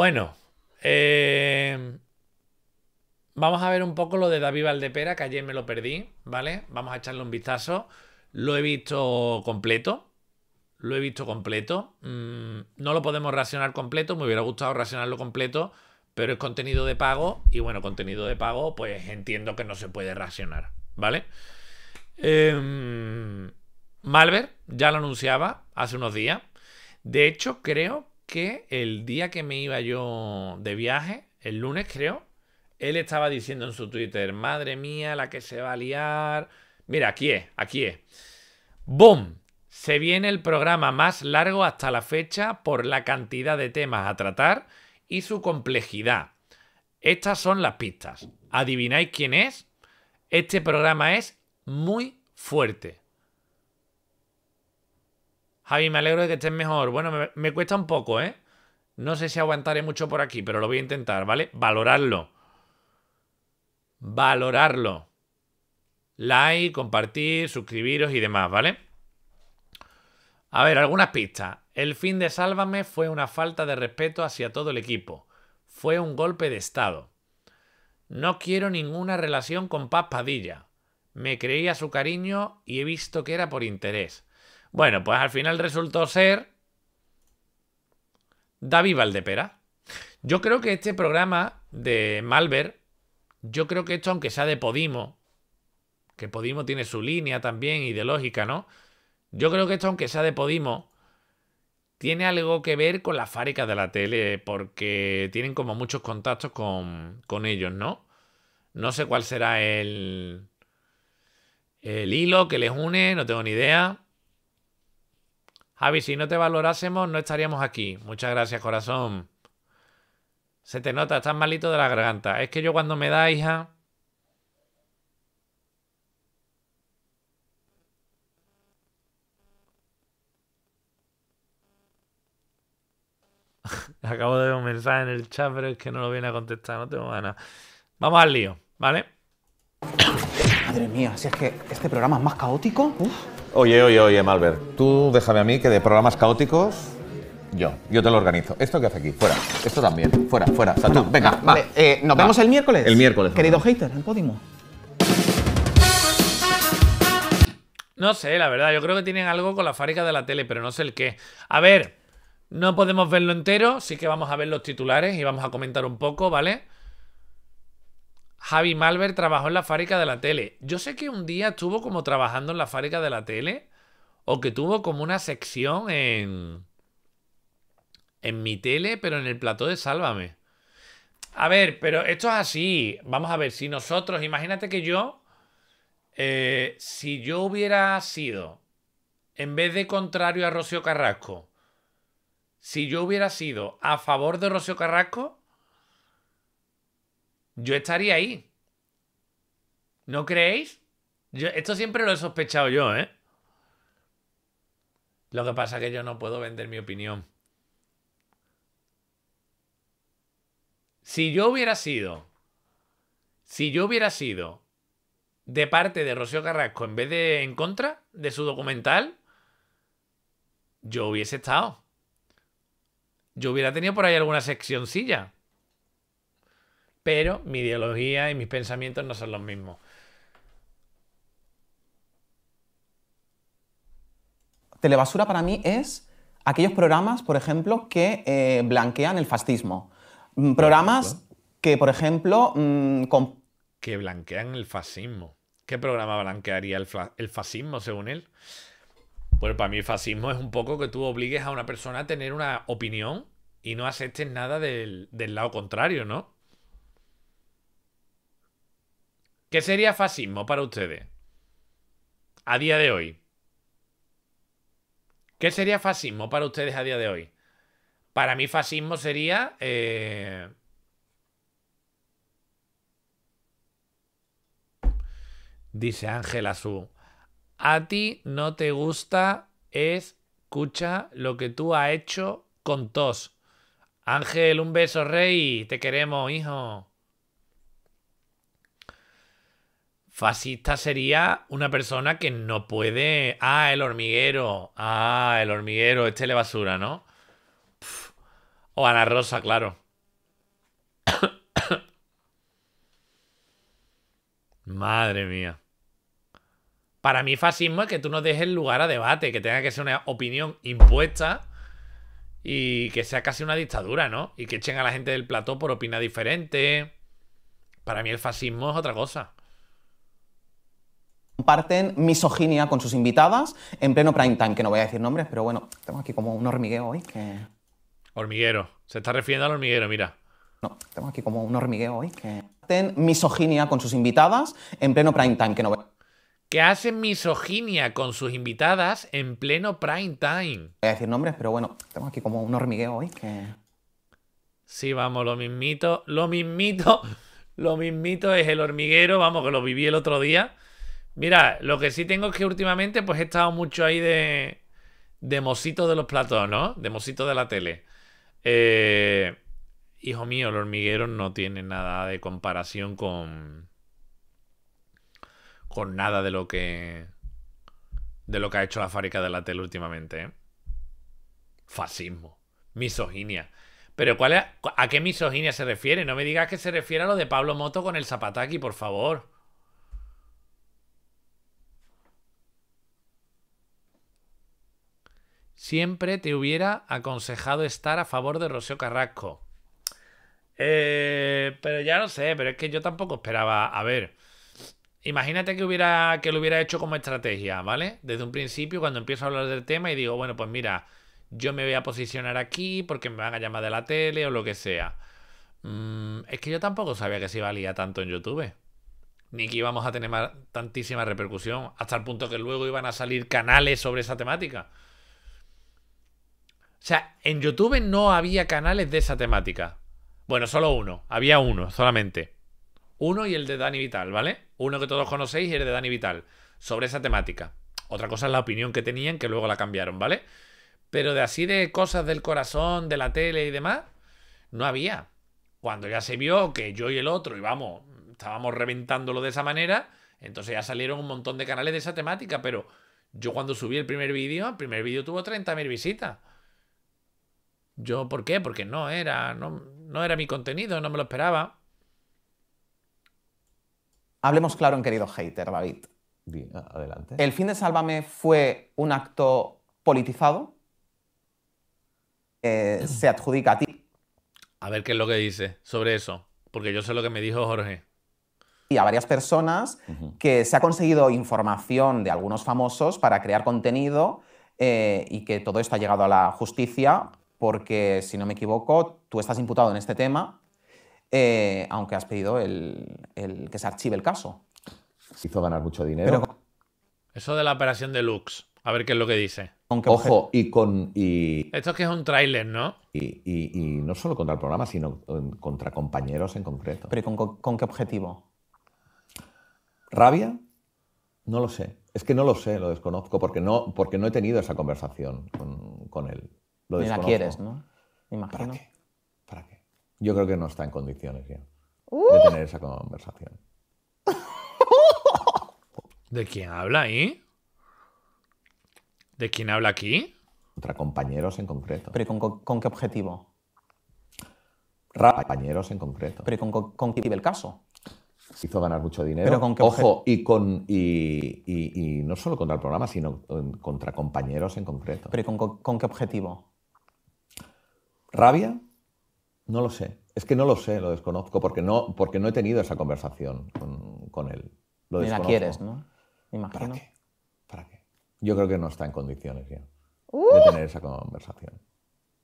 Bueno, eh, vamos a ver un poco lo de David Valdepera, que ayer me lo perdí, ¿vale? Vamos a echarle un vistazo. Lo he visto completo. Lo he visto completo. Mm, no lo podemos racionar completo. Me hubiera gustado racionarlo completo. Pero es contenido de pago. Y bueno, contenido de pago, pues entiendo que no se puede racionar. ¿Vale? Em, Malver ya lo anunciaba hace unos días. De hecho, creo que el día que me iba yo de viaje, el lunes creo, él estaba diciendo en su Twitter, madre mía, la que se va a liar. Mira, aquí es, aquí es. ¡Boom! Se viene el programa más largo hasta la fecha por la cantidad de temas a tratar y su complejidad. Estas son las pistas. ¿Adivináis quién es? Este programa es muy fuerte. Javi, me alegro de que estés mejor. Bueno, me, cuesta un poco, ¿eh? No sé si aguantaré mucho por aquí, pero lo voy a intentar, ¿vale? Valorarlo. Valorarlo. Like, compartir, suscribiros y demás, ¿vale? A ver, algunas pistas. El fin de Sálvame fue una falta de respeto hacia todo el equipo. Fue un golpe de Estado. No quiero ninguna relación con Paz Padilla. Me creía su cariño y he visto que era por interés. Bueno, pues al final resultó ser David Valdepera. Yo creo que este programa de Malver, yo creo que esto, aunque sea de Podimo, que Podimo tiene su línea también ideológica, ¿no? Yo creo que esto, aunque sea de Podimo, tiene algo que ver con la fábrica de la tele, porque tienen como muchos contactos con, con ellos, ¿no? No sé cuál será el, el hilo que les une, no tengo ni idea. Javi, si no te valorásemos, no estaríamos aquí. Muchas gracias, corazón. Se te nota, estás malito de la garganta. Es que yo cuando me da, hija. Acabo de ver un mensaje en el chat, pero es que no lo viene a contestar, no tengo ganas. Vamos al lío, ¿vale? Madre mía, si es que este programa es más caótico. Oye, oye, oye, Malver, tú déjame a mí que de programas caóticos yo, yo te lo organizo. ¿Esto qué hace aquí? Fuera. Esto también. Fuera, fuera. venga, Vale, eh, nos vemos el miércoles. El miércoles. Querido hater, en Podimo. No sé, la verdad. Yo creo que tienen algo con la fábrica de la tele, pero no sé el qué. A ver, no podemos verlo entero, sí que vamos a ver los titulares y vamos a comentar un poco, ¿vale? Javi Malver trabajó en la fábrica de la tele. Yo sé que un día estuvo como trabajando en la fábrica de la tele o que tuvo como una sección en en mi tele, pero en el plató de Sálvame. A ver, pero esto es así. Vamos a ver, si nosotros, imagínate que yo, eh, si yo hubiera sido, en vez de contrario a Rocío Carrasco, si yo hubiera sido a favor de Rocío Carrasco, yo estaría ahí. ¿No creéis? Yo, esto siempre lo he sospechado yo, ¿eh? Lo que pasa es que yo no puedo vender mi opinión. Si yo hubiera sido, si yo hubiera sido de parte de Rocío Carrasco en vez de en contra de su documental, yo hubiese estado. Yo hubiera tenido por ahí alguna seccioncilla pero mi ideología y mis pensamientos no son los mismos. Telebasura para mí es aquellos programas, por ejemplo, que eh, blanquean el fascismo. Mm, programas que, por ejemplo... Mm, que blanquean el fascismo. ¿Qué programa blanquearía el, fascismo, según él? Bueno, para mí el fascismo es un poco que tú obligues a una persona a tener una opinión y no aceptes nada del lado contrario, ¿no? ¿Qué sería fascismo para ustedes? A día de hoy. ¿Qué sería fascismo para ustedes a día de hoy? Para mí fascismo sería... Eh, dice Ángela Su. A ti no te gusta, escucha lo que tú has hecho con tos. Ángel, un beso, rey. Te queremos, hijo. Fascista sería una persona que no puede. Ah, el hormiguero. Ah, el hormiguero. Este le basura, ¿no? O a la Rosa, claro. Madre mía. Para mí fascismo es que tú no dejes lugar a debate, que tenga que ser una opinión impuesta y que sea casi una dictadura, ¿no? Y que echen a la gente del plató por opinas diferente. Para mí el fascismo es otra cosa comparten misoginia con sus invitadas en pleno prime time, que no voy a decir nombres, pero bueno, tengo aquí como un hormigueo hoy que... Hormiguero, se está refiriendo al hormiguero, mira. No, tengo aquí como un hormigueo hoy que... Comparten misoginia con sus invitadas en pleno prime time, que no voy a que hacen misoginia con sus invitadas en pleno prime time. Voy a decir nombres, pero bueno, tengo aquí como un hormigueo hoy que... Sí, vamos, lo mismito, lo mismito, lo mismito es el hormiguero, vamos, que lo viví el otro día. Mira, lo que sí tengo es que últimamente pues he estado mucho ahí de, de mosito de los platos, ¿no? De mosito de la tele. Eh, hijo mío, el hormiguero no tiene nada de comparación con... Con nada de lo que... De lo que ha hecho la fábrica de la tele últimamente, ¿eh? Fascismo. Misoginia. Pero ¿cuál es, ¿a qué misoginia se refiere? No me digas que se refiere a lo de Pablo Moto con el zapataki, por favor. siempre te hubiera aconsejado estar a favor de Rocío Carrasco. Eh, pero ya no sé, pero es que yo tampoco esperaba. A ver, imagínate que hubiera que lo hubiera hecho como estrategia, ¿vale? Desde un principio, cuando empiezo a hablar del tema y digo, bueno, pues mira, yo me voy a posicionar aquí porque me van a llamar de la tele o lo que sea. Mm, es que yo tampoco sabía que se valía tanto en YouTube. Ni que íbamos a tener tantísima repercusión, hasta el punto que luego iban a salir canales sobre esa temática. O sea, en YouTube no había canales de esa temática. Bueno, solo uno. Había uno, solamente. Uno y el de Dani Vital, ¿vale? Uno que todos conocéis y el de Dani Vital. Sobre esa temática. Otra cosa es la opinión que tenían, que luego la cambiaron, ¿vale? Pero de así de cosas del corazón, de la tele y demás, no había. Cuando ya se vio que yo y el otro, íbamos estábamos reventándolo de esa manera, entonces ya salieron un montón de canales de esa temática, pero yo cuando subí el primer vídeo, el primer vídeo tuvo 30.000 visitas. Yo, ¿por qué? Porque no era, no, era mi contenido, no me lo esperaba. Hablemos claro en querido hater, David. adelante. ¿El fin de Sálvame fue un acto politizado? Eh, ¿Se adjudica a ti? A ver qué es lo que dice sobre eso, porque yo sé lo que me dijo Jorge. Y a varias personas que se ha conseguido información de algunos famosos para crear contenido eh, y que todo esto ha llegado a la justicia porque si no me equivoco, tú estás imputado en este tema, eh, aunque has pedido el, que se archive el caso. hizo ganar mucho dinero. Eso de la operación de Lux, a ver qué es lo que dice. Ojo, y con. Y, Esto es que es un tráiler, ¿no? Y, y, y, no solo contra el programa, sino contra compañeros en concreto. ¿Pero con, qué objetivo? ¿Rabia? No lo sé. Es que no lo sé, lo desconozco, porque no, porque no he tenido esa conversación con, con él quieres, ¿no? ¿Para qué? Yo creo que no está en condiciones ya de ¡Uh! tener esa conversación. ¿De quién habla ahí? ¿De quién habla aquí? Contra compañeros en concreto. ¿Pero con, qué objetivo? Compañeros en concreto. ¿Pero con, con, con el caso? hizo ganar mucho dinero. ¿Pero con qué Ojo, y, con, y, no solo contra el programa, sino em, contra compañeros en concreto. ¿Pero con qué objetivo? ¿Rabia? No lo sé. Es que no lo sé, lo desconozco, porque no, porque no he tenido esa conversación con, él. Lo Ni la quieres, ¿no? imagino. ¿Para qué? ¿Para qué? Yo creo que no está en condiciones ya de ¡Uh! tener esa conversación.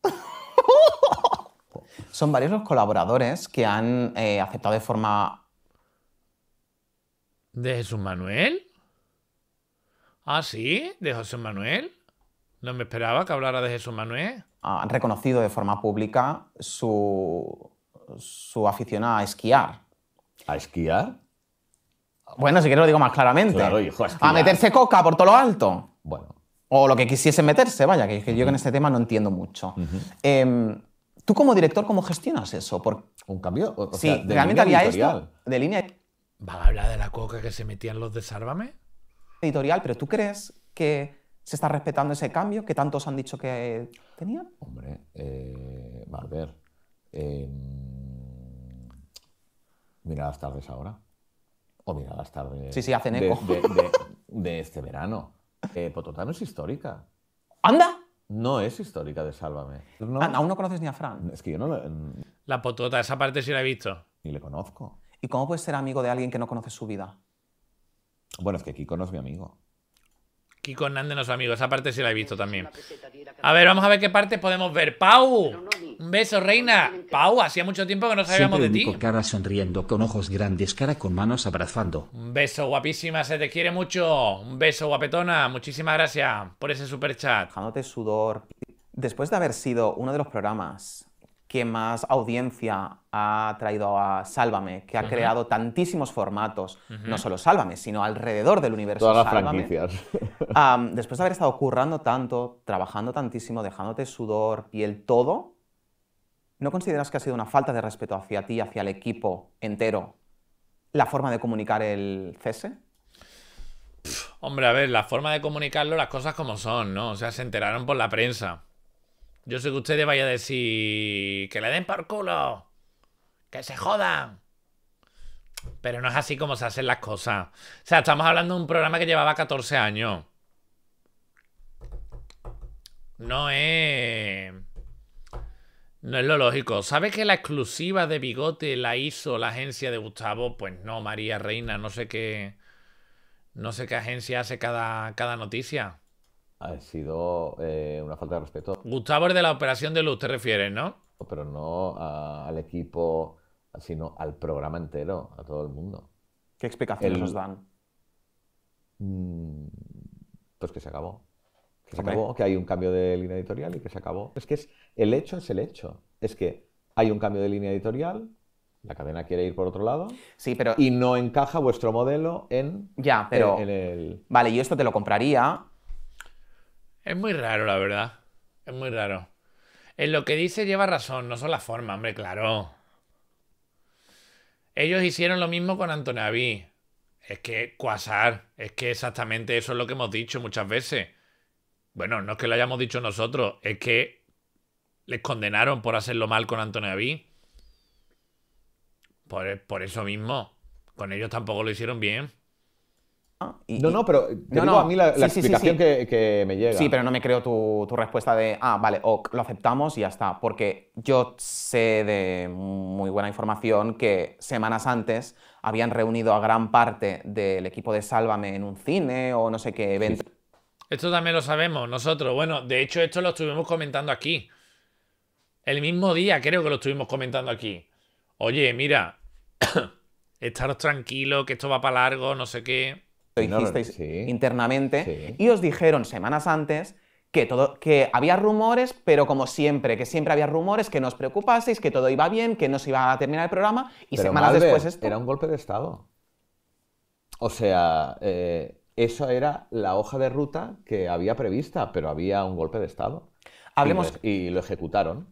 Son varios los colaboradores que han eh, aceptado de forma... ¿De Jesús Manuel? ¿Ah, sí? ¿De José Manuel? No me esperaba que hablara de Jesús Manuel. Han reconocido de forma pública su, su afición a esquiar. ¿A esquiar? Bueno, si quiero lo digo más claramente. Claro, hijo, a, meterse coca por todo lo alto. Bueno. O lo que quisiese meterse, vaya, que, que yo en este tema no entiendo mucho. Em, ¿Tú como director cómo gestionas eso? Por... Un cambio. sí, de realmente había esto de línea. ¿Van a hablar de la coca que se metían los de Sárvame? Editorial, pero ¿tú crees que ¿Se está respetando ese cambio que tantos han dicho que tenía? Hombre, eh, em, mira las tardes ahora. O mira las tardes. Sí, sí, hacen eco. De, este verano. Eh, Pototá no es histórica. ¡Anda! No es histórica de Sálvame. Ah, aún no conoces ni a Fran. Es que yo no. Lo, La mm. Potota, esa parte sí la he visto. Ni le conozco. ¿Y cómo puedes ser amigo de alguien que no conoce su vida? Bueno, es que aquí conozco a mi amigo. Kiko Hernández, nuestro amigo. Esa parte sí la he visto también. A ver, vamos a ver qué partes podemos ver. ¡Pau! Un beso, reina. Pau, hacía mucho tiempo que no sabíamos de ti. cara sonriendo, con ojos grandes, cara con manos abrazando. Un beso, guapísima. Se te quiere mucho. Un beso, guapetona. Muchísimas gracias por ese super chat. sudor. Después de haber sido uno de los programas que más audiencia ha traído a Sálvame, que ha creado tantísimos formatos, no solo Sálvame, sino alrededor del universo Todas las después de haber estado currando tanto, trabajando tantísimo, dejándote sudor, piel, todo, ¿no consideras que ha sido una falta de respeto hacia ti, hacia el equipo entero, la forma de comunicar el cese? hombre, a ver, la forma de comunicarlo, las cosas como son, ¿no? O sea, se enteraron por la prensa yo sé que ustedes vayan a decir que le den por culo, que se jodan. Pero no es así como se hacen las cosas. O sea, estamos hablando de un programa que llevaba 14 años. No es... No es lo lógico. ¿Sabe que la exclusiva de bigote la hizo la agencia de Gustavo? Pues no, María Reina, no sé qué. No sé qué agencia hace cada, cada noticia ha sido eh, una falta de respeto. Gustavo es de la operación de luz, te refieres, ¿no? Pero no al equipo, sino al programa entero, a todo el mundo. ¿Qué explicaciones nos dan? Mm, pues que se acabó. Que se acabó, que hay un cambio de línea editorial y que se acabó. Es que el hecho es el hecho. Es que hay un cambio de línea editorial, la cadena quiere ir por otro lado. Sí, pero. Y no encaja vuestro modelo en. Ya, pero. el... Vale, yo esto te lo compraría es muy raro, la verdad. Es muy raro. En lo que dice lleva razón, no son las formas, hombre, claro. Ellos hicieron lo mismo con Antonaví. Es que cuasar, es que exactamente eso es lo que hemos dicho muchas veces. Bueno, no es que lo hayamos dicho nosotros, es que les condenaron por hacerlo mal con Antonaví. Por, por eso mismo, con ellos tampoco lo hicieron bien no, no, pero a mí la, la explicación que, me llega. Sí, pero no me creo tu, respuesta de, ah, vale, ok, lo aceptamos y ya está. Porque yo sé de muy buena información que semanas antes habían reunido a gran parte del equipo de Sálvame en un cine o no sé qué evento. Esto también lo sabemos nosotros. Bueno, de hecho, esto lo estuvimos comentando aquí. El mismo día creo que lo estuvimos comentando aquí. Oye, mira, estaros tranquilos, que esto va para largo, no sé qué internamente, y os dijeron semanas antes que, todo, que había rumores, pero como siempre, que siempre había rumores, que no os preocupaseis, que todo iba bien, que no se iba a terminar el programa, y semanas después esto... Era un golpe de Estado. O sea, eh, eso era la hoja de ruta que había prevista, pero había un golpe de Estado. Hablemos... y lo, ejecutaron.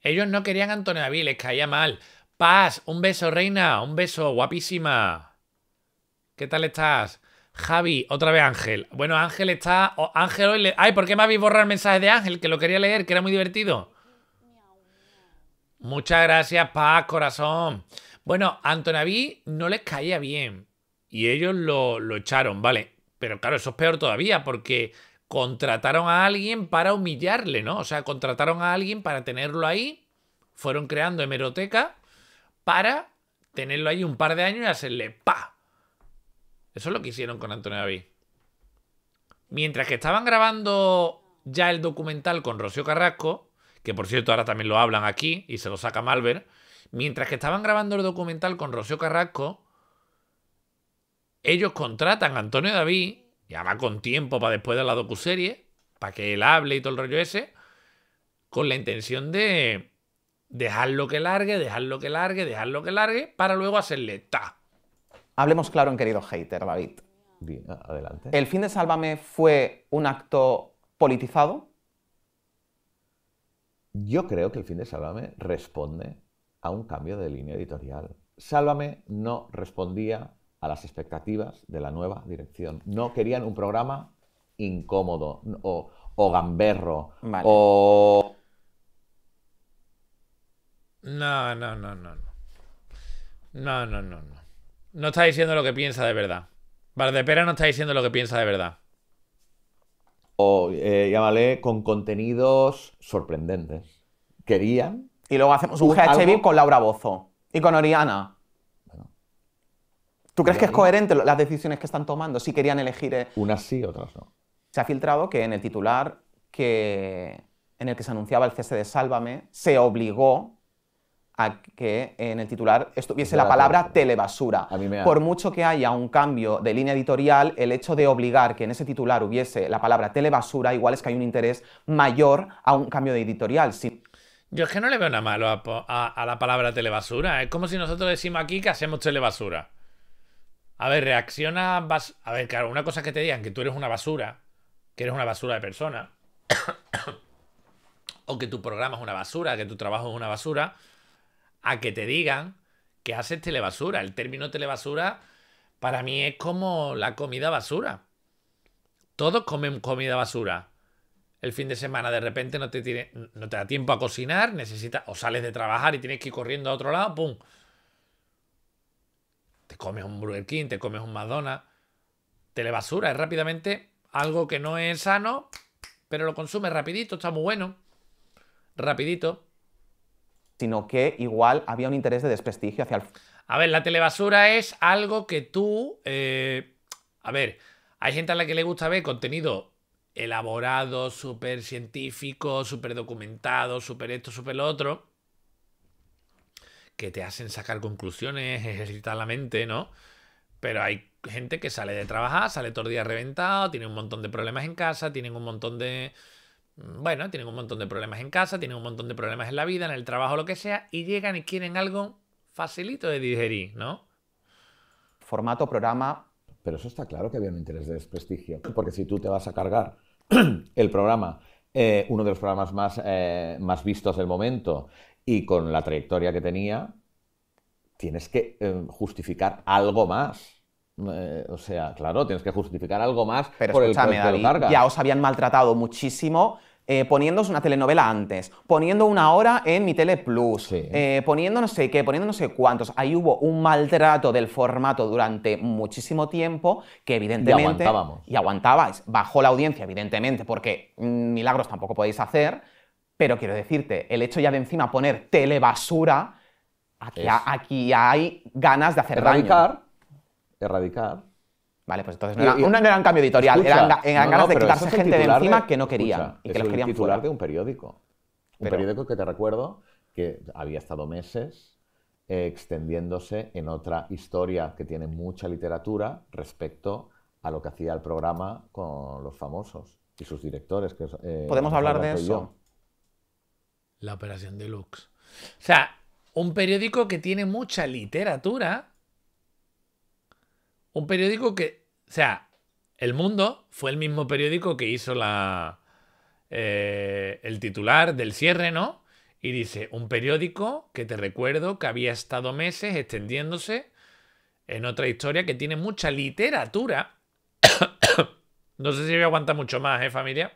Ellos no querían a Antonio David, les caía mal. Paz, un beso, reina, un beso, guapísima. ¿Qué tal estás? Javi, otra vez Ángel. Bueno, Ángel está. Ángel hoy le. Ay, ¿por qué me habéis borrado el mensaje de Ángel? Que lo quería leer, que era muy divertido. Muchas gracias, paz, corazón. Bueno, Antonaví no les caía bien. Y ellos lo, echaron, ¿vale? Pero claro, eso es peor todavía, porque contrataron a alguien para humillarle, ¿no? O sea, contrataron a alguien para tenerlo ahí. Fueron creando hemeroteca para tenerlo ahí un par de años y hacerle ¡pa! Eso es lo que hicieron con Antonio David. Mientras que estaban grabando ya el documental con Rocío Carrasco, que por cierto ahora también lo hablan aquí y se lo saca Malver, mientras que estaban grabando el documental con Rocío Carrasco, ellos contratan a Antonio David, ya va con tiempo para después de la docuserie, para que él hable y todo el rollo ese, con la intención de dejarlo que largue, dejarlo que largue, dejarlo que largue, para luego hacerle ta, Hablemos claro en querido hater, David. adelante. ¿El fin de Sálvame fue un acto politizado? Yo creo que el fin de Sálvame responde a un cambio de línea editorial. Sálvame no respondía a las expectativas de la nueva dirección. No querían un programa incómodo o, gamberro No, no, no, no. No, no, no, no no está diciendo lo que piensa de verdad. Valdepera no está diciendo lo que piensa de verdad. O eh, llámale con contenidos sorprendentes. Querían. Y luego hacemos un, con Laura Bozo y con Oriana. ¿Tú crees que es coherente las decisiones que están tomando? Si querían elegir. Eh, Unas sí, otras no. Se ha filtrado que en el titular que en el que se anunciaba el cese de Sálvame se obligó a que en el titular estuviese la palabra telebasura. Por mucho que haya un cambio de línea editorial, el hecho de obligar que en ese titular hubiese la palabra telebasura, igual es que hay un interés mayor a un cambio de editorial. Yo es que no le veo nada malo a, la palabra telebasura. Es como si nosotros decimos aquí que hacemos telebasura. A ver, reacciona. A ver, claro, una cosa que te digan que tú eres una basura, que eres una basura de persona, o que tu programa es una basura, que tu trabajo es una basura a que te digan que haces telebasura. El término telebasura para mí es como la comida basura. Todos comen comida basura. El fin de semana de repente no te, no te da tiempo a cocinar, necesitas o sales de trabajar y tienes que ir corriendo a otro lado, ¡pum! Te comes un Burger King, te comes un madonna Telebasura es rápidamente algo que no es sano, pero lo consumes rapidito, está muy bueno. Rapidito sino que igual había un interés de desprestigio hacia el... A ver, la telebasura es algo que tú... Eh, a ver, hay gente a la que le gusta ver contenido elaborado, súper científico, súper documentado, súper esto, súper lo otro, que te hacen sacar conclusiones, ejercitar la mente, ¿no? Pero hay gente que sale de trabajar, sale todo el día reventado, tiene un montón de problemas en casa, tienen un montón de Mm, bueno, tienen un montón de problemas en casa, tienen un montón de problemas en la vida, en el trabajo, lo que sea, y llegan y quieren algo facilito de digerir, ¿no? Formato, programa. Pero eso está claro que había un interés de desprestigio, porque si tú te vas a cargar el programa, eh, uno de los programas más, eh, más vistos del momento, y con la trayectoria que tenía, tienes que eh, justificar algo más. Eh, o sea, claro, tienes que justificar algo más Pero por escúchame, el que ya os habían maltratado muchísimo eh, una telenovela antes, poniendo una hora en mi Tele Plus, eh, poniendo no sé qué, poniendo no sé cuántos. Ahí hubo un maltrato del formato durante muchísimo tiempo que evidentemente... Y aguantábamos. Y aguantabais. Bajó la audiencia, evidentemente, porque mm, milagros tampoco podéis hacer, pero quiero decirte, el hecho ya de encima poner telebasura... Aquí, aquí hay ganas de hacer erradicar. Vale, pues entonces no era, un gran cambio editorial, era eran, ganas de quitarse gente de encima que no querían y que querían titular de un periódico. Un periódico que te recuerdo que había estado meses eh, extendiéndose en otra historia que tiene mucha literatura respecto a lo que hacía el programa con los famosos y sus directores. Que, eh, ¿Podemos hablar de eso? La operación deluxe. O sea, un periódico que tiene mucha literatura un periódico que, o sea, El Mundo fue el mismo periódico que hizo la, eh, el titular del cierre, ¿no? Y dice, un periódico que te recuerdo que había estado meses extendiéndose en otra historia que tiene mucha literatura. no sé si voy a aguantar mucho más, ¿eh, familia?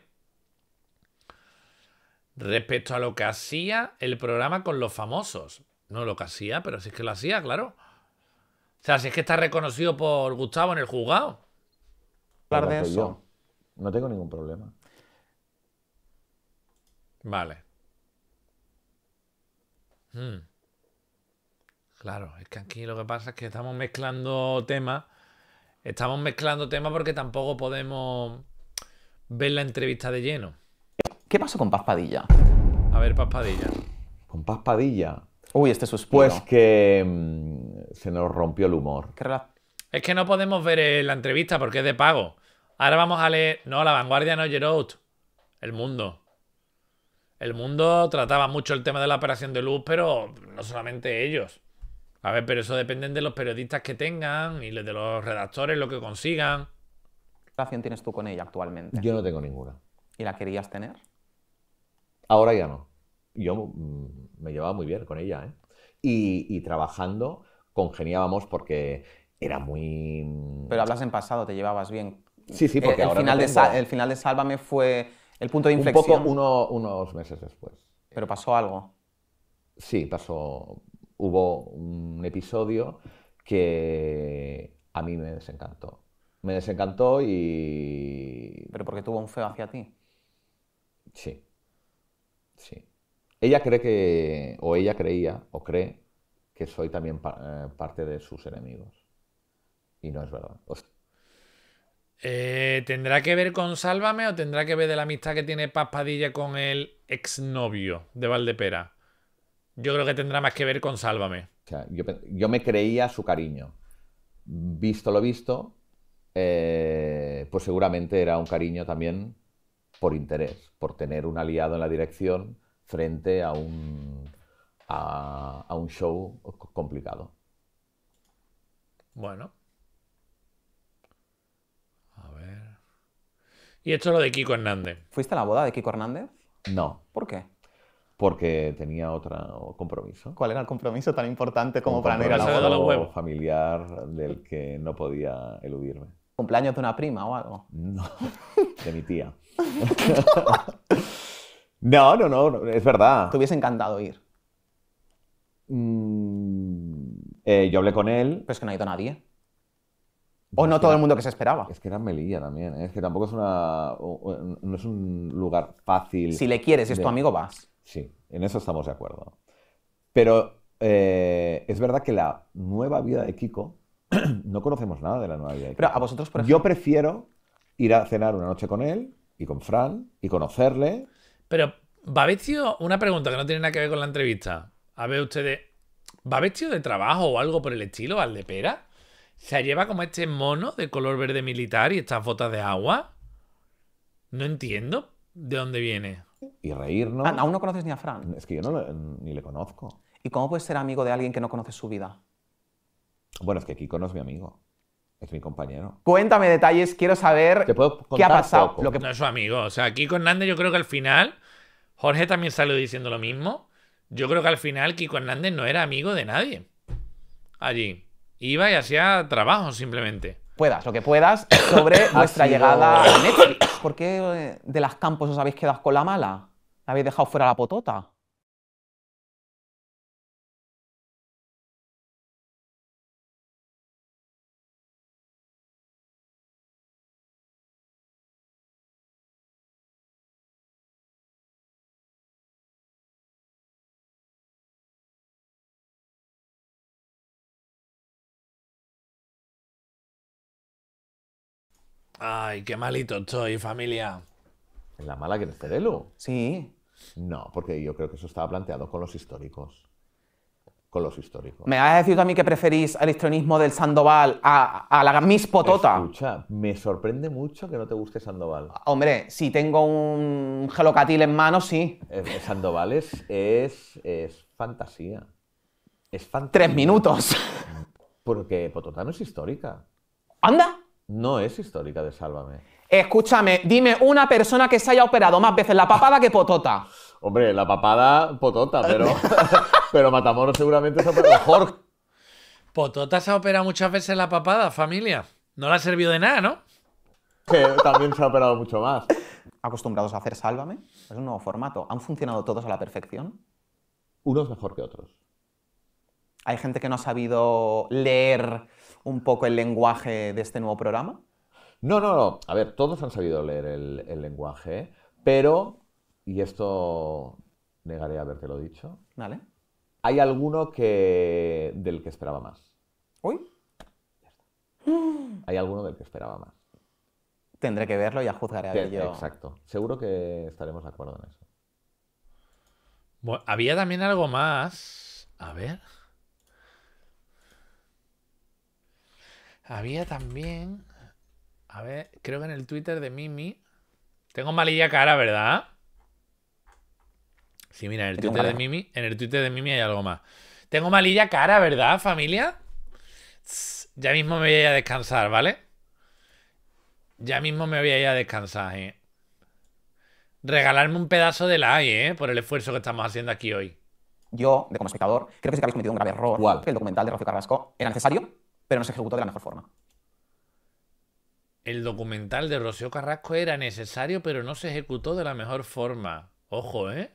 Respecto a lo que hacía el programa con los famosos. No lo que hacía, pero sí es que lo hacía, claro. O sea, si es que está reconocido por Gustavo en el juzgado. eso. No tengo ningún problema. Vale. Hmm. Claro, es que aquí lo que pasa es que estamos mezclando temas. Estamos mezclando temas porque tampoco podemos ver la entrevista de lleno. ¿Qué pasó con Paz A ver, Paz Con Paz Uy, este suspiro. Pues que mm, se nos rompió el humor. Es que no podemos ver la entrevista porque es de pago. Ahora vamos a leer. No, La Vanguardia no, Gerout El mundo. El mundo trataba mucho el tema de la operación de luz, pero no solamente ellos. A ver, pero eso depende de los periodistas que tengan y de los redactores lo que consigan. ¿Qué relación tienes tú con ella actualmente? Yo no tengo ninguna. ¿Y la querías tener? Ahora ya no yo mm, me llevaba muy bien con ella. ¿eh? Y, trabajando congeniábamos porque era muy... Mm, Pero hablas en pasado, te llevabas bien. Sí, sí, porque el, final, de, el final de Sálvame fue el punto de inflexión. Un poco unos meses después. Pero pasó algo. Sí, pasó. Hubo un episodio que a mí me desencantó. Me desencantó y... ¿Pero porque tuvo un feo hacia ti? Sí. Sí. Ella cree que, o ella creía, o cree, que soy también eh, parte de sus enemigos. Y no es verdad. Eh, ¿Tendrá que ver con Sálvame o tendrá que ver de la amistad que tiene Paspadilla... con el exnovio de Valdepera? Yo creo que tendrá más que ver con Sálvame. yo, me creía su cariño. Visto lo visto, eh, pues seguramente era un cariño también por interés, por tener un aliado en la dirección frente a un, a, un show complicado. Bueno. A ver. Y esto lo de Kiko Hernández. ¿Fuiste a la boda de Kiko Hernández? No. ¿Por qué? Porque tenía otro compromiso. ¿Cuál era el compromiso tan importante como para no ir a la boda? familiar del que no podía eludirme. ¿Cumpleaños de una prima o algo? No, de mi tía. No, no, no, es verdad. ¿Te hubiese encantado ir? Mm, eh, yo hablé con él. Pero es que no ha ido nadie. O no, todo el mundo que se esperaba. Es que era Melilla también, eh, es que tampoco es una. No es un lugar fácil. Si le quieres y es tu amigo, vas. Sí, en eso estamos de acuerdo. Pero eh, es verdad que la nueva vida de Kiko, no conocemos nada de la nueva vida de Kiko. Pero a vosotros, por ejemplo. Yo prefiero ir a cenar una noche con él y con Fran y conocerle pero, vestido… una pregunta que no tiene nada que ver con la entrevista. A ver ustedes, vestido de trabajo o algo por el estilo, Pera? ¿Se lleva como este mono de color verde militar y estas botas de agua? No entiendo de dónde viene. Y reírnos. Ah, aún no conoces ni a Fran. Es que yo no, ni le conozco. ¿Y cómo puedes ser amigo de alguien que no conoce su vida? Bueno, es que aquí no es mi amigo. Es mi compañero. Cuéntame detalles, quiero saber qué ha pasado. Lo que... No es su amigo. O sea, Kiko Hernández yo creo que al final, Jorge también salió diciendo lo mismo. Yo creo que al final Kiko Hernández no era amigo de nadie. Allí. Iba y hacía trabajo simplemente. Puedas, lo que puedas, sobre nuestra llegada a Netflix. ¿Por qué de las campos os habéis quedado con la mala? ¿La habéis dejado fuera la potota? Ay, qué malito estoy, familia. ¿En la mala que esté de Sí. No, porque yo creo que eso estaba planteado con los históricos. Con los históricos. ¿Me decidido a mí que preferís el histrionismo del Sandoval a, la la Potota? Escucha, me sorprende mucho que no te guste Sandoval. Hombre, si tengo un gelocatil en mano, sí. Eh, eh, Sandoval es, es, fantasía. Es fantasía. Tres minutos. Porque Potota no es histórica. ¿Anda? no es histórica de Sálvame. Escúchame, dime una persona que se haya operado más veces la papada que potota. Hombre, la papada potota, pero, pero Matamoros seguramente se ha operado mejor. Potota se ha operado muchas veces la papada, familia. No le ha servido de nada, ¿no? Que también se ha operado mucho más. Acostumbrados a hacer Sálvame, es un nuevo formato. ¿Han funcionado todos a la perfección? Unos mejor que otros. Hay gente que no ha sabido leer un poco el lenguaje de este nuevo programa? No, no, no. A ver, todos han sabido leer el, lenguaje, pero, y esto negaré lo dicho, vale. hay alguno que del que esperaba más. ¿Uy? Hay alguno del que esperaba más. Tendré que verlo y a juzgaré a ver Exacto. Seguro que estaremos de acuerdo en eso. había también algo más. A ver. Había también. A ver, creo que en el Twitter de Mimi. Tengo malilla cara, ¿verdad? Sí, mira, en el Twitter de Mimi. En el Twitter de Mimi hay algo más. Tengo malilla cara, ¿verdad, familia? Ya mismo me voy a ir a descansar, ¿vale? Ya mismo me voy a ir a descansar, ¿eh? Regalarme un pedazo de like, ¿eh? Por el esfuerzo que estamos haciendo aquí hoy. Yo, de como espectador, creo que habéis cometido un grave error. el documental de Rocío Carrasco era necesario pero no se ejecutó de la mejor forma. El documental de Rocío Carrasco era necesario, pero no se ejecutó de la mejor forma. Ojo, ¿eh?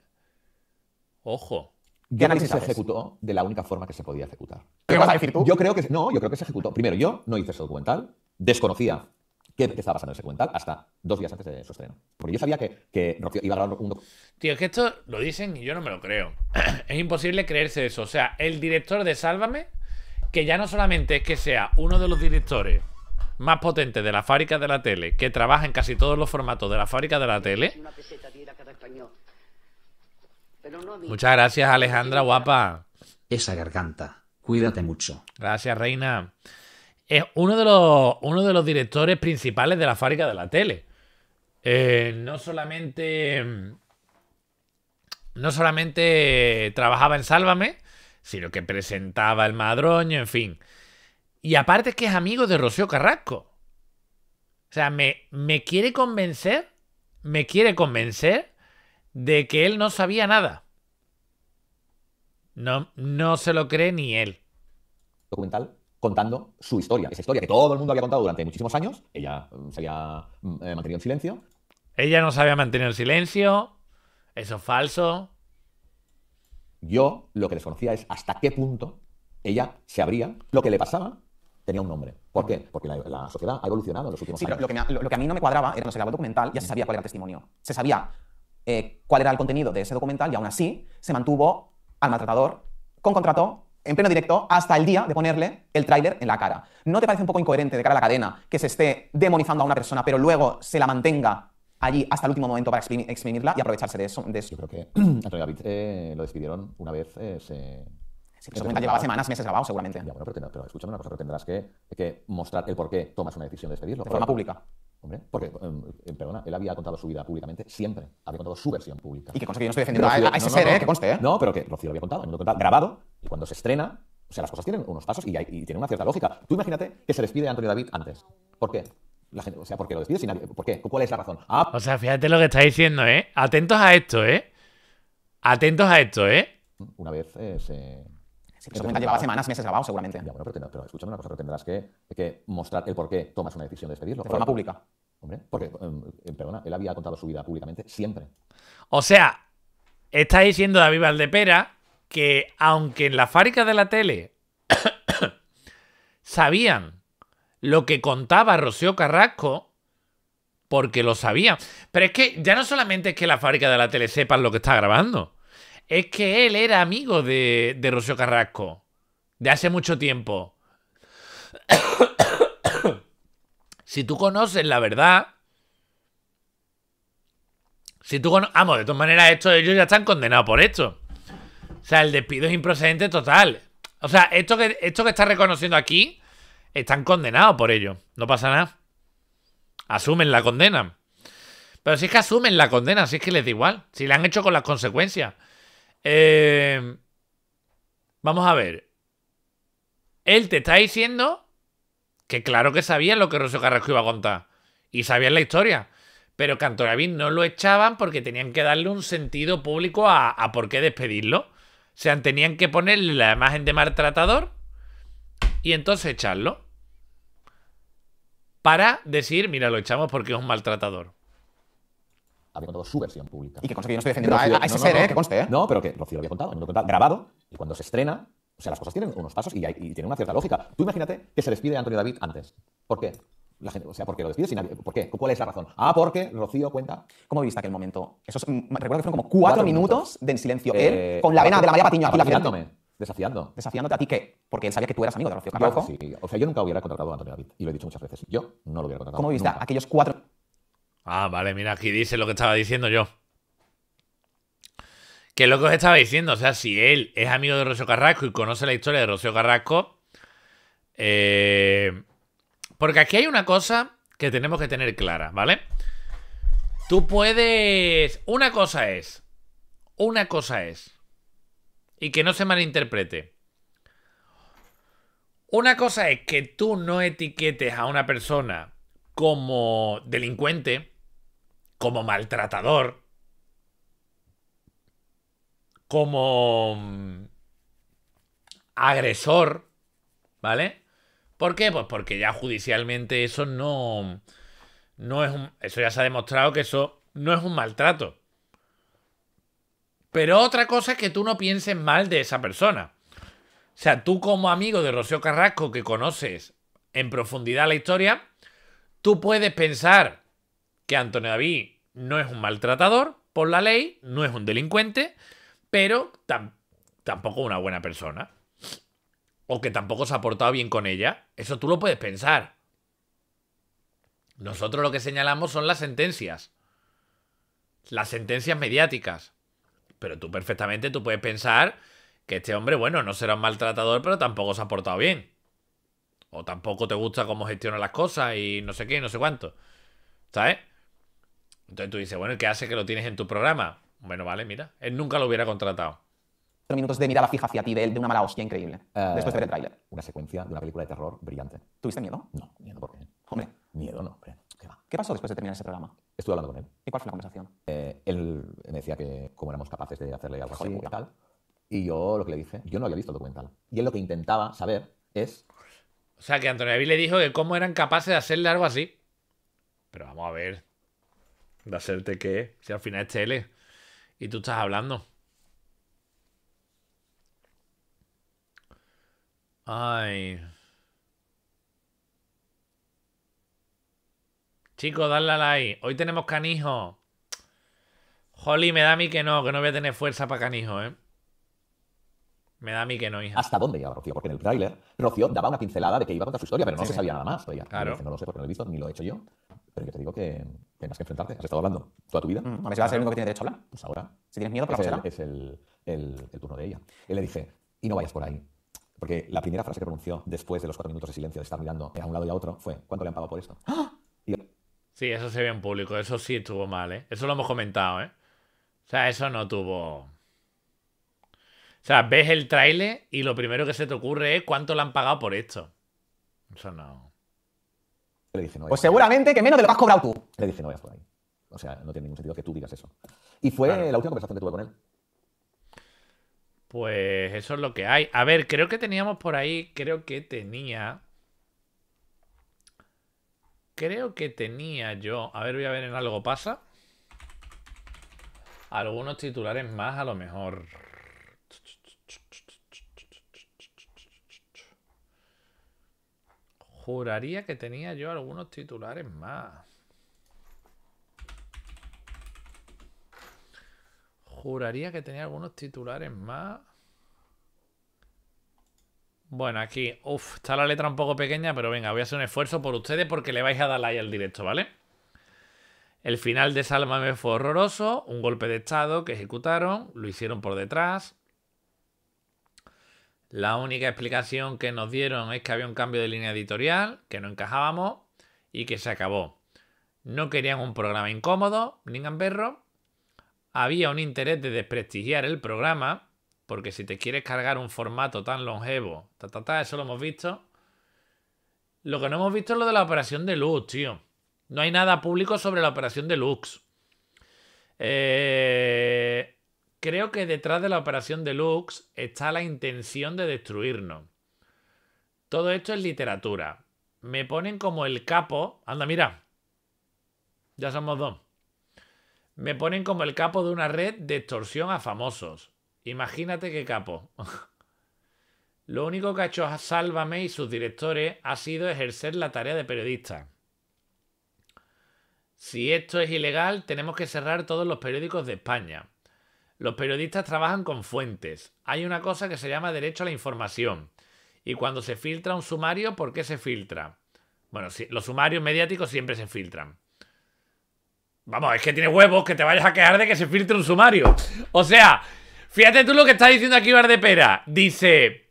Ojo. Ya que se ejecutó de la única forma que se podía ejecutar? ¿Qué vas a decir tú? Yo creo que no, yo creo que se ejecutó. Primero, yo no hice ese documental, desconocía qué estaba pasando en ese documental hasta dos días antes de su estreno. Porque yo sabía que, que iba a grabar un documental. Tío, es que esto lo dicen y yo no me lo creo. es imposible creerse eso. O sea, el director de Sálvame que ya no solamente es que sea uno de los directores más potentes de la fábrica de la tele, que trabaja en casi todos los formatos de la fábrica de la tele. Muchas gracias, Alejandra, guapa. Esa garganta. Cuídate mucho. Gracias, reina. Es uno de los, uno de los directores principales de la fábrica de la tele. Eh, no solamente. No solamente trabajaba en Sálvame, sino que presentaba el madroño, en fin. Y aparte es que es amigo de Rocío Carrasco. O sea, me, me quiere convencer, me quiere convencer de que él no sabía nada. No, no se lo cree ni él. Documental contando su historia, esa historia que todo el mundo había contado durante muchísimos años, ella mm, se había mm, eh, mantenido en silencio. Ella no sabía mantener mantenido en silencio, eso es falso. Yo lo que desconocía es hasta qué punto ella se abría, lo que le pasaba tenía un nombre. ¿Por qué? Porque la, sociedad ha evolucionado en los últimos años. Lo que, lo, que a mí no me cuadraba era no se grabó el documental, ya se sabía cuál era el testimonio. Se sabía eh, cuál era el contenido de ese documental y aún así se mantuvo al maltratador con contrato en pleno directo hasta el día de ponerle el tráiler en la cara. ¿No te parece un poco incoherente de cara a la cadena que se esté demonizando a una persona pero luego se la mantenga allí hasta el último momento para exprimirla y aprovecharse de eso. Yo creo que Antonio David eh, lo despidieron una vez eh, se... Sí, pero llevaba semanas, meses grabado, seguramente. Ya, bueno, pero, pero escúchame una cosa, pero tendrás que, que, mostrar el por qué tomas una decisión de despedirlo. De forma pública. Hombre, porque, em, em, perdona, él había contado su vida públicamente siempre. Había contado su versión pública. Y que conste que yo no estoy defendiendo a, ese ser, eh, que conste, ¿eh? No, pero que Rocío lo había contado, lo grabado, y cuando se estrena, o sea, las cosas tienen unos pasos y, y tienen una cierta lógica. Tú imagínate que se despide Antonio David antes. ¿Por qué? o sea, ¿por qué lo despides? ¿Por qué? ¿Cuál es la razón? Ah, o sea, fíjate lo que está diciendo, ¿eh? Atentos a esto, ¿eh? Atentos a esto, ¿eh? Una vez eh, se... pero llevaba semanas, meses grabado, seguramente. Ya, bueno, pero, escúchame una cosa, que tendrás que, mostrar el por qué tomas una decisión de despedirlo. De forma pública. Hombre, porque, em, em, perdona, él había contado su vida públicamente siempre. O sea, está diciendo David Valdepera que aunque en la fábrica de la tele sabían lo que contaba Rocío Carrasco porque lo sabía. Pero es que ya no solamente es que la fábrica de la tele sepa lo que está grabando, es que él era amigo de, de Rocío Carrasco de hace mucho tiempo. si tú conoces la verdad. Si tú conoces. Vamos, de todas maneras, esto, ellos ya están condenados por esto. O sea, el despido es improcedente total. O sea, esto que, esto que está reconociendo aquí están condenados por ello. No pasa nada. Asumen la condena. Pero si es que asumen la condena, si es que les da igual. Si la han hecho con las consecuencias. Eh, vamos a ver. Él te está diciendo que claro que sabían lo que Rocío Carrasco iba a contar. Y sabían la historia. Pero Cantoravín no lo echaban porque tenían que darle un sentido público a, a por qué despedirlo. O sea, tenían que ponerle la imagen de maltratador y entonces echarlo para decir, mira, lo echamos porque es un maltratador. Había contado su versión pública. Y que conste que yo no estoy defendiendo a, ese ser, eh, que conste, ¿eh? No, pero que Rocío lo había contado, grabado, y cuando se estrena, o sea, las cosas tienen unos pasos y, tienen una cierta lógica. Tú imagínate que se despide a Antonio David antes. ¿Por qué? o sea, ¿por qué lo despide sin ¿Por qué? ¿Cuál es la razón? Ah, porque Rocío cuenta. ¿Cómo viste aquel momento? Eso mm, recuerdo que fueron como cuatro, minutos, de silencio. Eh, él, con la vena de la María Patiño aquí la Desafiando. Desafiándote a ti que, porque él sabía que tú eras amigo de Rocío Carrasco. o sea, yo nunca hubiera contratado a Antonio David, y lo he dicho muchas veces. Yo no lo hubiera contratado. ¿Cómo viste aquellos cuatro Ah, vale, mira, aquí dice lo que estaba diciendo yo. Que es lo que os estaba diciendo, o sea, si él es amigo de Rocío Carrasco y conoce la historia de Rocío Carrasco, eh, porque aquí hay una cosa que tenemos que tener clara, ¿vale? Tú puedes... Una cosa es, una cosa es y que no se malinterprete. Una cosa es que tú no etiquetes a una persona como delincuente, como maltratador, como mm, agresor, ¿vale? ¿Por qué? Pues porque ya judicialmente eso no, no es eso ya se ha demostrado que eso no es un maltrato. Pero otra cosa es que tú no pienses mal de esa persona. O sea, tú como amigo de Rocío Carrasco que conoces en profundidad la historia, tú puedes pensar que Antonio David no es un maltratador por la ley, no es un delincuente, pero tampoco una buena persona. O que tampoco se ha portado bien con ella. Eso tú lo puedes pensar. Nosotros lo que señalamos son las sentencias. Las sentencias mediáticas. Pero tú perfectamente, tú puedes pensar que este hombre, bueno, no será un maltratador, pero tampoco se ha portado bien. O tampoco te gusta cómo gestiona las cosas y no sé qué, no sé cuánto. ¿Sabes? Entonces tú dices, bueno, ¿y ¿qué hace que lo tienes en tu programa? Bueno, vale, mira, él nunca lo hubiera contratado. minutos de mirada fija hacia ti, de, él de una mala hostia increíble. Eh, después de ver el tráiler. Una secuencia de una película de terror brillante. ¿Tuviste miedo? No, miedo porque... Hombre. Miedo no, hombre. ¿Qué, pasó después de terminar ese programa? Estuve hablando con él. ¿Y cuál fue la conversación? Eh, él me decía que cómo éramos capaces de hacerle algo así y tal. Y yo lo que le dije, yo no había visto el documental. Y él lo que intentaba saber es... O sea, que Antonio David le dijo que cómo eran capaces de hacerle algo así. Pero vamos a ver. ¿De hacerte qué? Si al final es tele. Y tú estás hablando. Ay. Chico, dadle a like. Hoy tenemos canijo. Jolly, me da a mí que no, que no voy a tener fuerza para canijo, ¿eh? Me da a mí que no, hija. ¿Hasta dónde llegaba Rocío? Porque en el tráiler Rocío daba una pincelada de que iba a contar su historia, pero no se sabía nada más. todavía. claro. no lo sé porque no lo he visto, ni lo he hecho yo. Pero yo te digo que tienes que enfrentarte. Has estado hablando toda tu vida. a mm, ver si vas a ser el único que tiene derecho a hablar. Pues ahora. Si tienes miedo, pues Es, es el, turno de ella. Y le dije, y no vayas por ahí. Porque la primera frase que pronunció después de los cuatro minutos de silencio de estar mirando a un lado y a otro fue, ¿cuánto le han pagado por esto? ¡Ah! Sí, eso se ve en público. Eso sí estuvo mal, ¿eh? Eso lo hemos comentado, ¿eh? O sea, eso no tuvo. O sea, ves el tráiler y lo primero que se te ocurre es cuánto le han pagado por esto. Eso no. Le dice, no pues seguramente que menos de lo que has cobrado tú. Le dice, no por ahí. O sea, no tiene ningún sentido que tú digas eso. Y fue la última conversación que tuve con él. Pues eso es lo que hay. A ver, creo que teníamos por ahí, creo que tenía Creo que tenía yo... A ver, voy a ver en algo pasa. Algunos titulares más a lo mejor. Juraría que tenía yo algunos titulares más. Juraría que tenía algunos titulares más. Bueno, aquí, está la letra un poco pequeña, pero venga, voy a hacer un esfuerzo por ustedes porque le vais a dar like al directo, ¿vale? El final de Salmame fue horroroso, un golpe de estado que ejecutaron, lo hicieron por detrás. La única explicación que nos dieron es que había un cambio de línea editorial, que no encajábamos y que se acabó. No querían un programa incómodo, ningún Perro. Había un interés de desprestigiar el programa porque si te quieres cargar un formato tan longevo, ta, ta, eso lo hemos visto. Lo que no hemos visto es lo de la operación de Lux, tío. No hay nada público sobre la operación de Lux. Eh, creo que detrás de la operación de Lux está la intención de destruirnos. Todo esto es literatura. Me ponen como el capo. Anda, mira. Ya somos dos. Me ponen como el capo de una red de extorsión a famosos. Imagínate qué capo. Lo único que ha hecho Sálvame y sus directores ha sido ejercer la tarea de periodista. Si esto es ilegal, tenemos que cerrar todos los periódicos de España. Los periodistas trabajan con fuentes. Hay una cosa que se llama derecho a la información. Y cuando se filtra un sumario, ¿por qué se filtra? Bueno, los sumarios mediáticos siempre se filtran. Vamos, es que tiene huevos que te vayas a quejar de que se filtre un sumario. O sea, Fíjate tú lo que está diciendo aquí Bardepera. de Pera. Dice,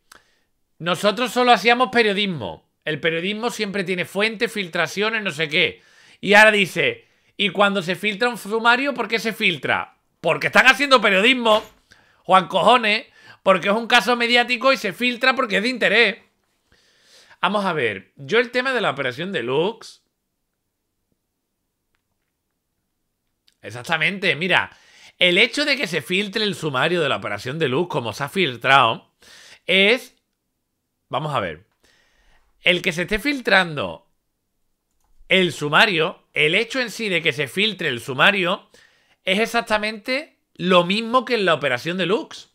nosotros solo hacíamos periodismo. El periodismo siempre tiene fuentes, filtraciones, no sé qué. Y ahora dice, ¿y cuando se filtra un sumario, por qué se filtra? Porque están haciendo periodismo, Juan Cojones, porque es un caso mediático y se filtra porque es de interés. Vamos a ver, yo el tema de la operación deluxe... Exactamente, mira, el hecho de que se filtre el sumario de la operación de luz como se ha filtrado es... Vamos a ver. El que se esté filtrando el sumario, el hecho en sí de que se filtre el sumario, es exactamente lo mismo que en la operación de Lux.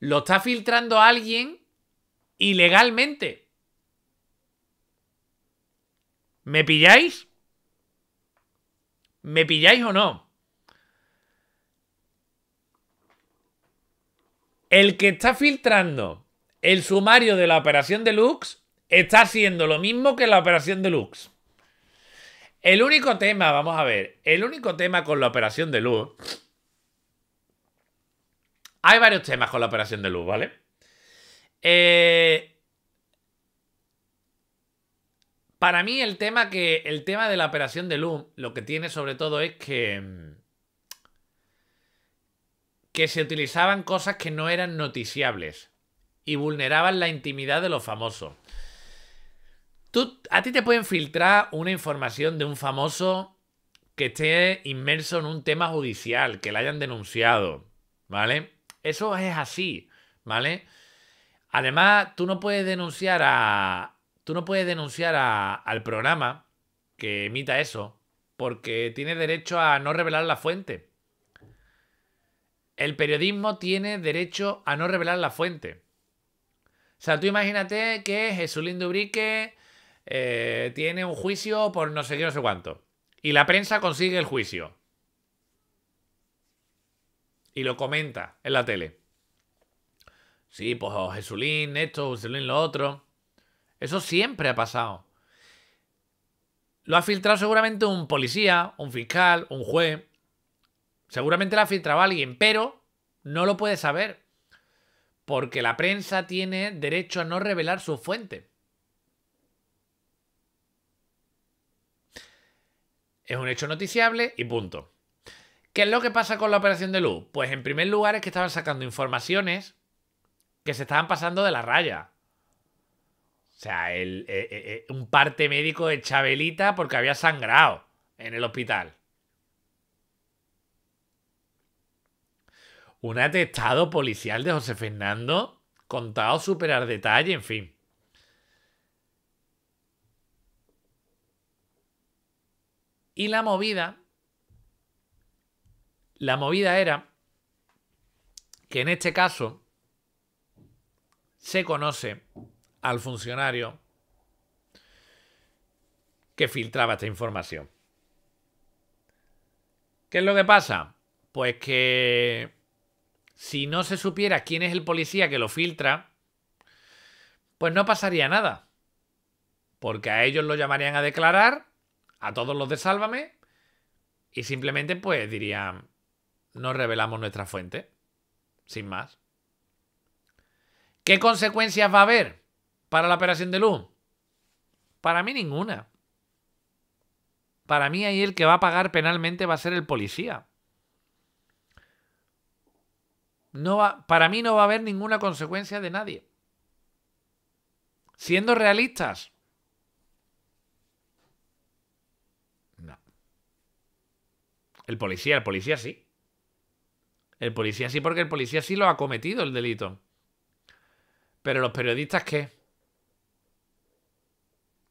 Lo está filtrando alguien ilegalmente. ¿Me pilláis? ¿Me pilláis o no? El que está filtrando el sumario de la operación deluxe está haciendo lo mismo que la operación deluxe. El único tema, vamos a ver, el único tema con la operación de luz. Hay varios temas con la operación de luz, ¿vale? Eh, para mí el tema que el tema de la operación de luz lo que tiene sobre todo es que mm, que se utilizaban cosas que no eran noticiables y vulneraban la intimidad de los famosos. Tú, a ti te pueden filtrar una información de un famoso que esté inmerso en un tema judicial, que la hayan denunciado, ¿vale? Eso es así, ¿vale? Además, tú no puedes denunciar a. Tú no puedes denunciar al programa que emita eso, porque tiene derecho a no revelar la fuente el periodismo tiene derecho a no revelar la fuente. O sea, tú imagínate que Jesulín Dubrique eh, tiene un juicio por no sé qué, no sé cuánto. Y la prensa consigue el juicio. Y lo comenta en la tele. Sí, pues oh, Jesulín esto, Jesulín lo otro. Eso siempre ha pasado. Lo ha filtrado seguramente un policía, un fiscal, un juez. Seguramente la ha filtrado alguien, pero no lo puede saber. Porque la prensa tiene derecho a no revelar su fuente. Es un hecho noticiable y punto. ¿Qué es lo que pasa con la operación de luz? Pues en primer lugar es que estaban sacando informaciones que se estaban pasando de la raya. O sea, eh, eh, eh, un parte médico de Chabelita porque había sangrado en el hospital. Un atestado policial de José Fernando contado superar al detalle, en fin. Y la movida, la movida era que en este caso se conoce al funcionario que filtraba esta información. ¿Qué es lo que pasa? Pues que si no se supiera quién es el policía que lo filtra, pues no pasaría nada. Porque a ellos lo llamarían a declarar, a todos los de Sálvame, y simplemente pues dirían, no revelamos nuestra fuente, sin más. ¿Qué consecuencias va a haber para la operación de luz? Para mí ninguna. Para mí ahí el que va a pagar penalmente va a ser el policía no va, para mí no va a haber ninguna consecuencia de nadie. Siendo realistas. No. El policía, el policía sí. El policía sí, porque el policía sí lo ha cometido el delito. Pero los periodistas qué?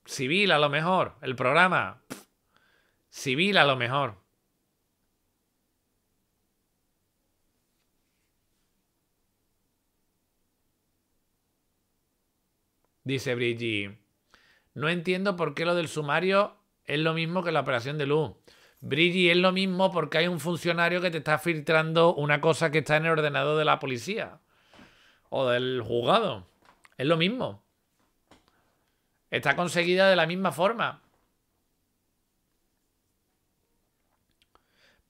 Civil a lo mejor, el programa. Civil a lo mejor. Dice Brigitte. No entiendo por qué lo del sumario es lo mismo que la operación de luz. Brigitte es lo mismo porque hay un funcionario que te está filtrando una cosa que está en el ordenador de la policía o del juzgado. Es lo mismo. Está conseguida de la misma forma.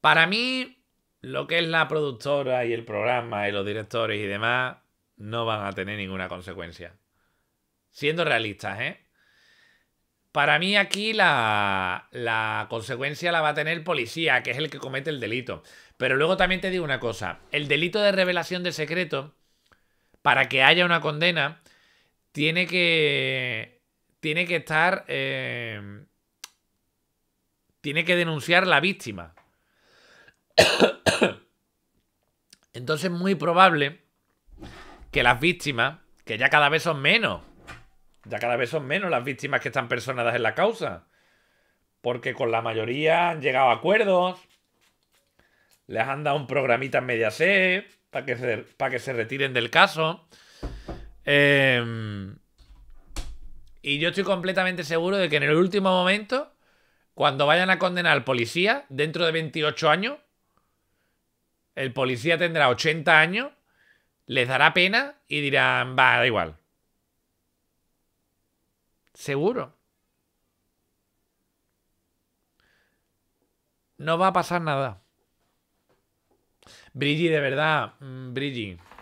Para mí, lo que es la productora y el programa y los directores y demás no van a tener ninguna consecuencia siendo realistas, ¿eh? Para mí aquí la, consecuencia la va a tener el policía, que es el que comete el delito. Pero luego también te digo una cosa, el delito de revelación de secreto, para que haya una condena, tiene que, tiene que estar... Eh, tiene que denunciar la víctima. Entonces es muy probable que las víctimas, que ya cada vez son menos, ya cada vez son menos las víctimas que están personadas en la causa. Porque con la mayoría han llegado a acuerdos. Les han dado un programita en media para que, se, retiren del caso. Em, y yo estoy completamente seguro de que en el último momento, cuando vayan a condenar al policía, dentro de 28 años, el policía tendrá 80 años, les dará pena y dirán, va, da igual. Seguro. No va a pasar nada. Brigi, de verdad. Mm, Brigi.